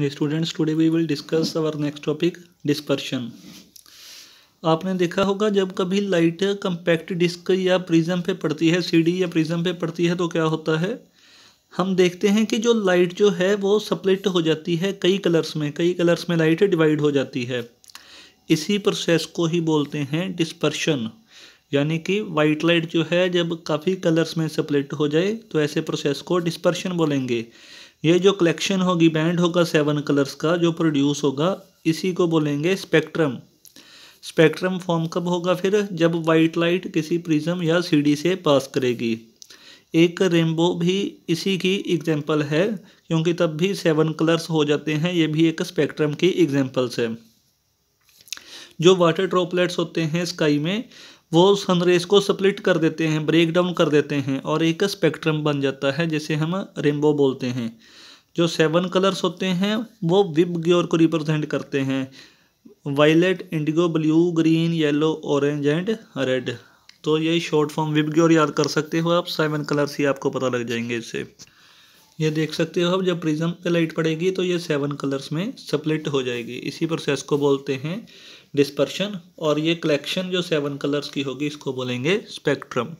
the students today we will discuss our next topic dispersion आपने देखा होगा जब कभी लाइट कंपैक्ट डिस्क या प्रिज्म पे पड़ती है सीडी या प्रिज्म पे पड़ती है तो क्या होता है हम देखते हैं कि जो लाइट जो है वो सप्लिट हो जाती है कई कलर्स में कई कलर्स में लाइट डिवाइड हो जाती है इसी प्रोसेस को ही बोलते हैं डिस्पर्शन यानी कि वाइट लाइट जो है जब काफ़ी कलर्स में सप्लिट हो जाए तो ऐसे प्रोसेस को डिस्पर्शन बोलेंगे ये जो कलेक्शन होगी बैंड होगा सेवन कलर्स का जो प्रोड्यूस होगा इसी को बोलेंगे स्पेक्ट्रम स्पेक्ट्रम फॉर्म कब होगा फिर जब वाइट लाइट किसी प्रिज्म या सीडी से पास करेगी एक रेनबो भी इसी की एग्जांपल है क्योंकि तब भी सेवन कलर्स हो जाते हैं ये भी एक स्पेक्ट्रम की एग्जांपल्स है जो वाटर ड्रॉपलेट्स होते हैं स्काई में वो सनरेज को स्प्लिट कर देते हैं ब्रेक डाउन कर देते हैं और एक स्पेक्ट्रम बन जाता है जिसे हम रेनबो बोलते हैं जो सेवन कलर्स होते हैं वो विब ग्योर को रिप्रेजेंट करते हैं violet indigo blue green yellow orange and red तो ये शॉर्ट फॉर्म विब ग्योर याद कर सकते हो आप सेवन कलर्स ही आपको पता लग जाएंगे इससे ये देख सकते हो अब जब प्रिज्म पे लाइट पड़ेगी तो ये सेवन कलर्स में स्प्लिट हो जाएगी इसी प्रोसेस को बोलते हैं डिस्पर्शन और ये कलेक्शन जो सेवन कलर्स की होगी इसको बोलेंगे स्पेक्ट्रम